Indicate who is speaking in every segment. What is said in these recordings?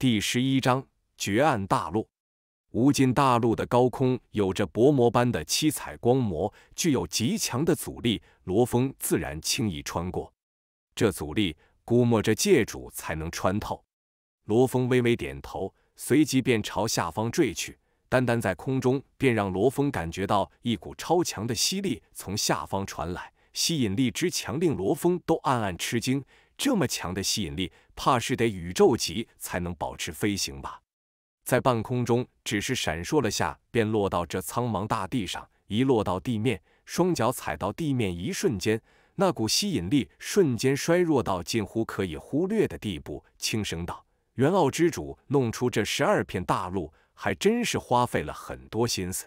Speaker 1: 第十一章绝案大陆。无尽大陆的高空有着薄膜般的七彩光膜，具有极强的阻力。罗峰自然轻易穿过这阻力，估摸着界主才能穿透。罗峰微微点头，随即便朝下方坠去。单单在空中，便让罗峰感觉到一股超强的吸力从下方传来，吸引力之强，令罗峰都暗暗吃惊。这么强的吸引力，怕是得宇宙级才能保持飞行吧？在半空中只是闪烁了下，便落到这苍茫大地上。一落到地面，双脚踩到地面一瞬间，那股吸引力瞬间衰弱到近乎可以忽略的地步。轻声道：“元奥之主弄出这十二片大陆，还真是花费了很多心思。”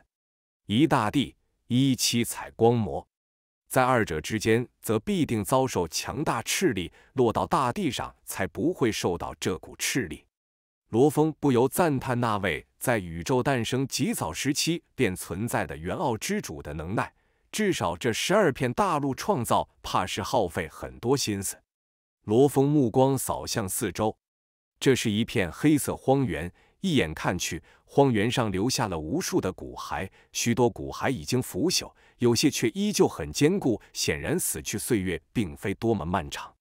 Speaker 1: 一大地一七彩光膜。在二者之间，则必定遭受强大斥力，落到大地上才不会受到这股斥力。罗峰不由赞叹那位在宇宙诞生极早时期便存在的元奥之主的能耐，至少这十二片大陆创造，怕是耗费很多心思。罗峰目光扫向四周，这是一片黑色荒原。一眼看去，荒原上留下了无数的骨骸，许多骨骸已经腐朽，有些却依旧很坚固。显然，死去岁月并非多么漫长。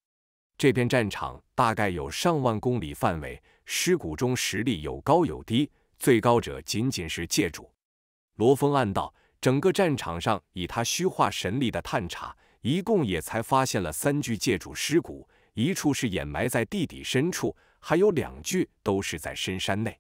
Speaker 1: 这片战场大概有上万公里范围，尸骨中实力有高有低，最高者仅仅是界主。罗峰暗道，整个战场上以他虚化神力的探查，一共也才发现了三具界主尸骨，一处是掩埋在地底深处，还有两具都是在深山内。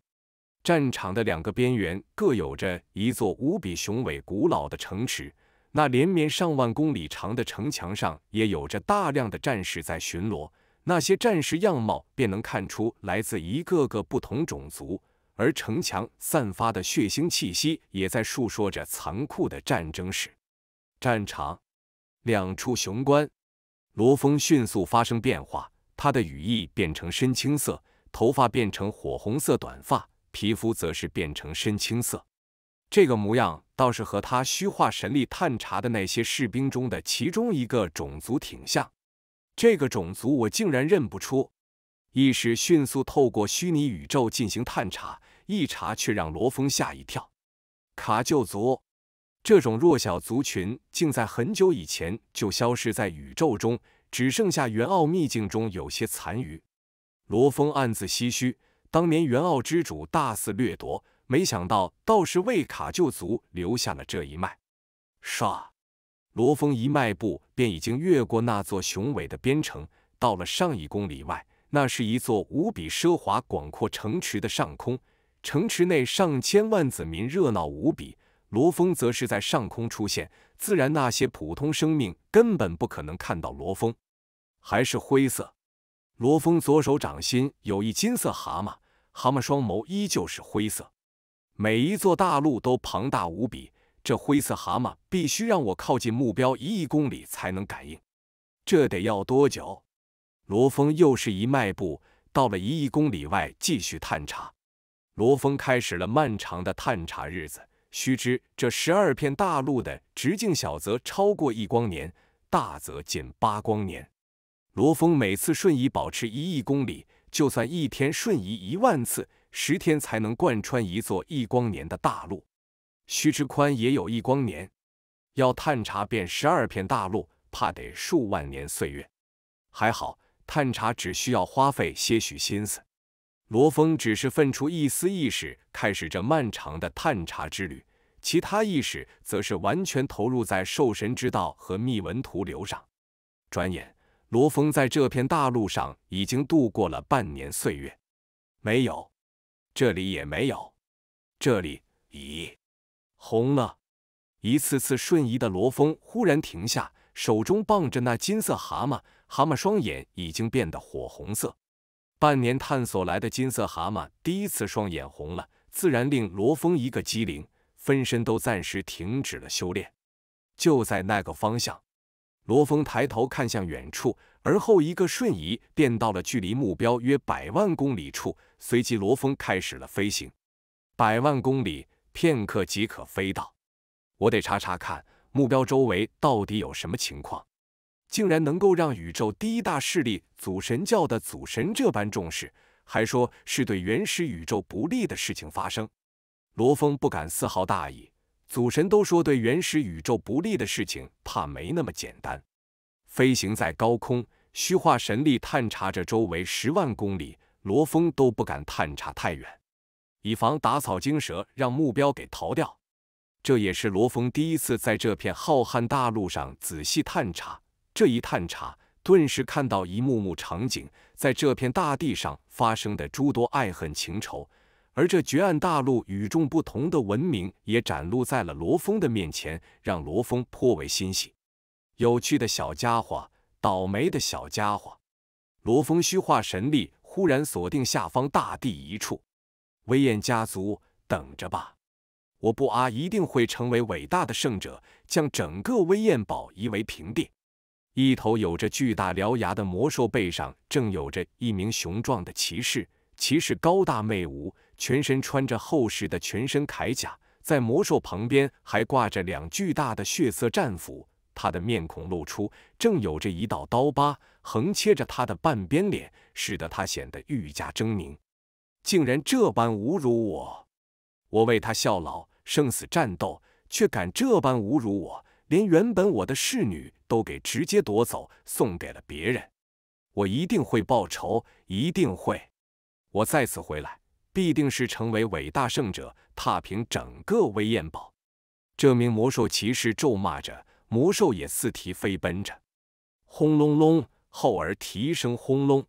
Speaker 1: 战场的两个边缘各有着一座无比雄伟、古老的城池，那连绵上万公里长的城墙上也有着大量的战士在巡逻。那些战士样貌便能看出来自一个个不同种族，而城墙散发的血腥气息也在述说着残酷的战争史。战场两处雄关，罗峰迅速发生变化，他的羽翼变成深青色，头发变成火红色短发。皮肤则是变成深青色，这个模样倒是和他虚化神力探查的那些士兵中的其中一个种族挺像。这个种族我竟然认不出。意识迅速透过虚拟宇宙进行探查，一查却让罗峰吓一跳。卡旧族，这种弱小族群竟在很久以前就消失在宇宙中，只剩下元奥秘境中有些残余。罗峰暗自唏嘘。当年元奥之主大肆掠夺，没想到倒是为卡就族留下了这一脉。唰，罗峰一迈步，便已经越过那座雄伟的边城，到了上亿公里外。那是一座无比奢华、广阔城池的上空。城池内上千万子民热闹无比，罗峰则是在上空出现，自然那些普通生命根本不可能看到罗峰。还是灰色。罗峰左手掌心有一金色蛤蟆。蛤蟆双眸依旧是灰色，每一座大陆都庞大无比。这灰色蛤蟆必须让我靠近目标一亿公里才能感应，这得要多久？罗峰又是一迈步，到了一亿公里外继续探查。罗峰开始了漫长的探查日子。须知，这十二片大陆的直径小则超过一光年，大则近八光年。罗峰每次瞬移保持一亿公里。就算一天瞬移一万次，十天才能贯穿一座一光年的大陆。须知宽也有一光年，要探查遍十二片大陆，怕得数万年岁月。还好，探查只需要花费些许心思。罗峰只是分出一丝意识，开始这漫长的探查之旅，其他意识则是完全投入在兽神之道和秘文图流上。转眼。罗峰在这片大陆上已经度过了半年岁月，没有，这里也没有，这里，咦，红了！一次次瞬移的罗峰忽然停下，手中棒着那金色蛤蟆，蛤蟆双眼已经变得火红色。半年探索来的金色蛤蟆第一次双眼红了，自然令罗峰一个机灵，分身都暂时停止了修炼。就在那个方向。罗峰抬头看向远处，而后一个瞬移便到了距离目标约百万公里处。随即，罗峰开始了飞行，百万公里，片刻即可飞到。我得查查看目标周围到底有什么情况。竟然能够让宇宙第一大势力祖神教的祖神这般重视，还说是对原始宇宙不利的事情发生。罗峰不敢丝毫大意。祖神都说对原始宇宙不利的事情，怕没那么简单。飞行在高空，虚化神力探查着周围十万公里，罗峰都不敢探查太远，以防打草惊蛇，让目标给逃掉。这也是罗峰第一次在这片浩瀚大陆上仔细探查。这一探查，顿时看到一幕幕场景，在这片大地上发生的诸多爱恨情仇。而这绝暗大陆与众不同的文明也展露在了罗峰的面前，让罗峰颇为欣喜。有趣的小家伙，倒霉的小家伙！罗峰虚化神力，忽然锁定下方大地一处。威燕家族，等着吧！我不阿一定会成为伟大的圣者，将整个威燕堡夷为平地。一头有着巨大獠牙的魔兽背上正有着一名雄壮的骑士，骑士高大魁舞，全身穿着厚实的全身铠甲，在魔兽旁边还挂着两巨大的血色战斧。他的面孔露出，正有着一道刀疤横切着他的半边脸，使得他显得愈加狰狞。竟然这般侮辱我！我为他效劳，生死战斗，却敢这般侮辱我，连原本我的侍女都给直接夺走，送给了别人。我一定会报仇，一定会！我再次回来。必定是成为伟大圣者，踏平整个威燕堡。这名魔兽骑士咒骂着，魔兽也四蹄飞奔着，轰隆隆，后耳蹄声轰隆。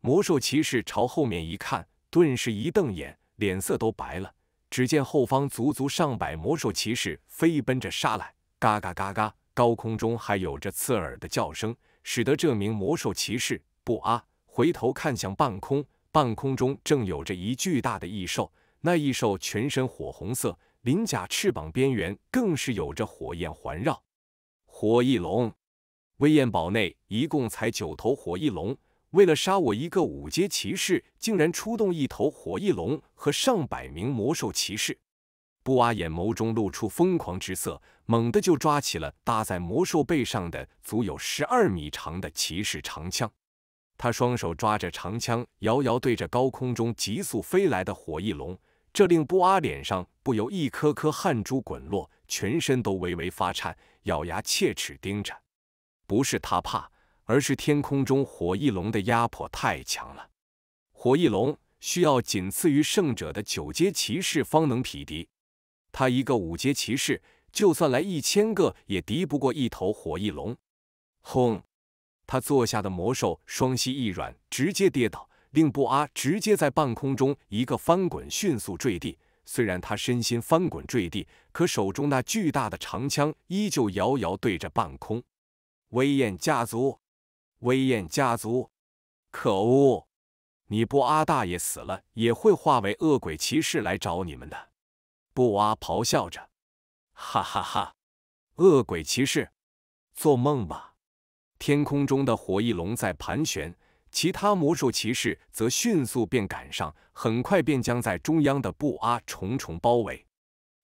Speaker 1: 魔兽骑士朝后面一看，顿时一瞪眼，脸色都白了。只见后方足足上百魔兽骑士飞奔着杀来，嘎嘎嘎嘎，高空中还有着刺耳的叫声，使得这名魔兽骑士不阿回头看向半空。半空中正有着一巨大的异兽，那异兽全身火红色，鳞甲翅膀边缘更是有着火焰环绕。火翼龙，威焰堡内一共才九头火翼龙，为了杀我一个五阶骑士，竟然出动一头火翼龙和上百名魔兽骑士。布阿眼眸中露出疯狂之色，猛地就抓起了搭在魔兽背上的足有十二米长的骑士长枪。他双手抓着长枪，遥遥对着高空中急速飞来的火翼龙，这令布阿脸上不由一颗颗汗珠滚落，全身都微微发颤，咬牙切齿盯着。不是他怕，而是天空中火翼龙的压迫太强了。火翼龙需要仅次于圣者的九阶骑士方能匹敌，他一个五阶骑士，就算来一千个也敌不过一头火翼龙。轰！他坐下的魔兽双膝一软，直接跌倒，令布阿直接在半空中一个翻滚，迅速坠地。虽然他身心翻滚坠地，可手中那巨大的长枪依旧遥遥对着半空。威燕家族，威燕家族，可恶！你布阿大爷死了，也会化为恶鬼骑士来找你们的！布阿咆哮着：“哈哈哈，恶鬼骑士，做梦吧！”天空中的火翼龙在盘旋，其他魔兽骑士则迅速便赶上，很快便将在中央的布阿重重包围。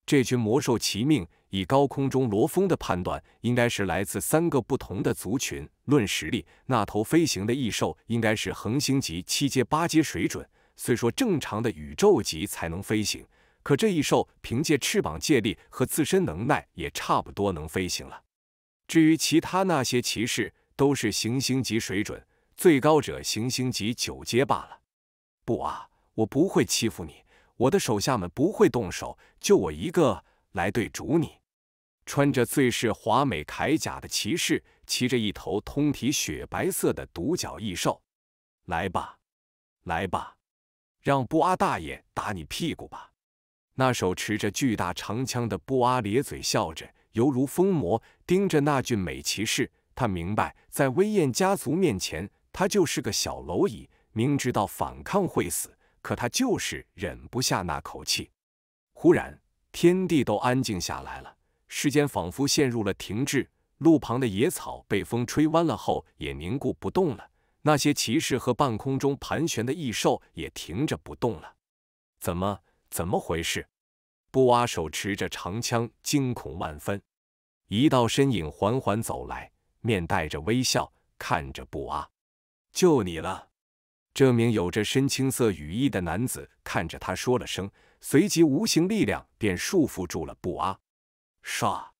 Speaker 1: 这群魔兽骑命，以高空中罗峰的判断，应该是来自三个不同的族群。论实力，那头飞行的异兽应该是恒星级七阶八阶水准。虽说正常的宇宙级才能飞行，可这异兽凭借翅膀借力和自身能耐，也差不多能飞行了。至于其他那些骑士，都是行星级水准，最高者行星级九阶罢了。布阿，我不会欺负你，我的手下们不会动手，就我一个来对主你。穿着最是华美铠甲的骑士，骑着一头通体雪白色的独角异兽。来吧，来吧，让布阿大爷打你屁股吧。那手持着巨大长枪的布阿咧嘴笑着，犹如疯魔，盯着那俊美骑士。他明白，在威燕家族面前，他就是个小蝼蚁。明知道反抗会死，可他就是忍不下那口气。忽然，天地都安静下来了，世间仿佛陷入了停滞。路旁的野草被风吹弯了后，也凝固不动了。那些骑士和半空中盘旋的异兽也停着不动了。怎么？怎么回事？布阿手持着长枪，惊恐万分。一道身影缓缓走来。面带着微笑看着布阿，就你了。这名有着深青色羽翼的男子看着他说了声，随即无形力量便束缚住了布阿。唰！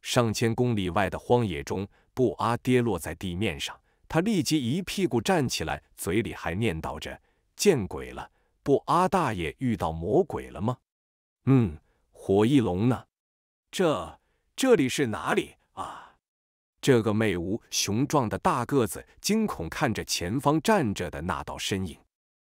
Speaker 1: 上千公里外的荒野中，布阿跌落在地面上，他立即一屁股站起来，嘴里还念叨着：“见鬼了，布阿大爷遇到魔鬼了吗？”“嗯，火翼龙呢？这这里是哪里啊？”这个魅无雄壮的大个子惊恐看着前方站着的那道身影，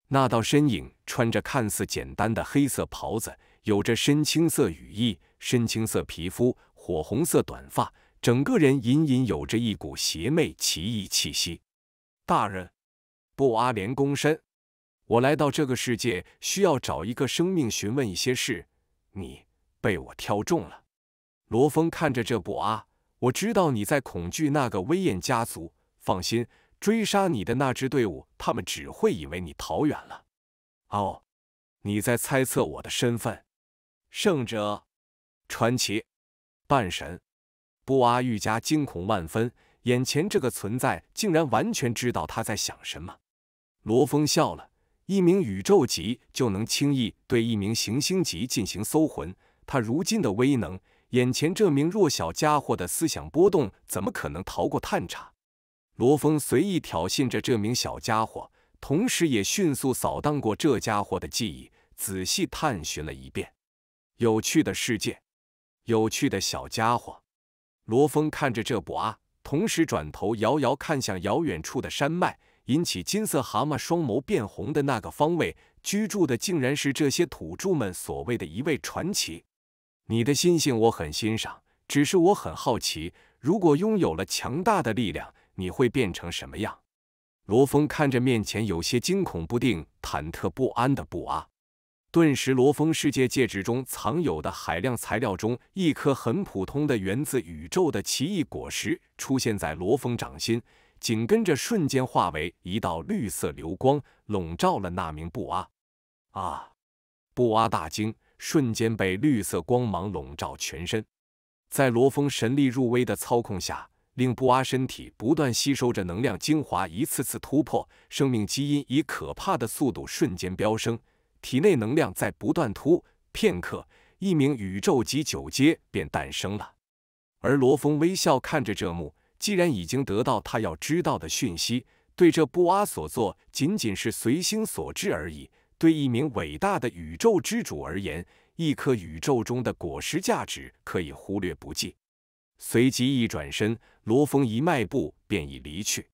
Speaker 1: 那道身影穿着看似简单的黑色袍子，有着深青色羽翼、深青色皮肤、火红色短发，整个人隐隐有着一股邪魅奇异气息。大人，布阿连躬身，我来到这个世界需要找一个生命询问一些事，你被我挑中了。罗峰看着这布阿。我知道你在恐惧那个威严家族。放心，追杀你的那支队伍，他们只会以为你逃远了。哦，你在猜测我的身份？圣者，传奇，半神。布阿愈加惊恐万分，眼前这个存在竟然完全知道他在想什么。罗峰笑了，一名宇宙级就能轻易对一名行星级进行搜魂，他如今的威能。眼前这名弱小家伙的思想波动，怎么可能逃过探查？罗峰随意挑衅着这名小家伙，同时也迅速扫荡过这家伙的记忆，仔细探寻了一遍。有趣的世界，有趣的小家伙。罗峰看着这不阿，同时转头遥遥看向遥远处的山脉，引起金色蛤蟆双眸变红的那个方位，居住的竟然是这些土著们所谓的一位传奇。你的心性我很欣赏，只是我很好奇，如果拥有了强大的力量，你会变成什么样？罗峰看着面前有些惊恐不定、忐忑不安的布阿，顿时，罗峰世界戒指中藏有的海量材料中，一颗很普通的、源自宇宙的奇异果实出现在罗峰掌心，紧跟着瞬间化为一道绿色流光，笼罩了那名布阿。啊！布阿大惊。瞬间被绿色光芒笼罩全身，在罗峰神力入微的操控下，令布阿身体不断吸收着能量精华，一次次突破，生命基因以可怕的速度瞬间飙升，体内能量在不断突。片刻，一名宇宙级九阶便诞生了。而罗峰微笑看着这幕，既然已经得到他要知道的讯息，对这布阿所做，仅仅是随心所至而已。对一名伟大的宇宙之主而言，一颗宇宙中的果实价值可以忽略不计。随即一转身，罗峰一迈步便已离去。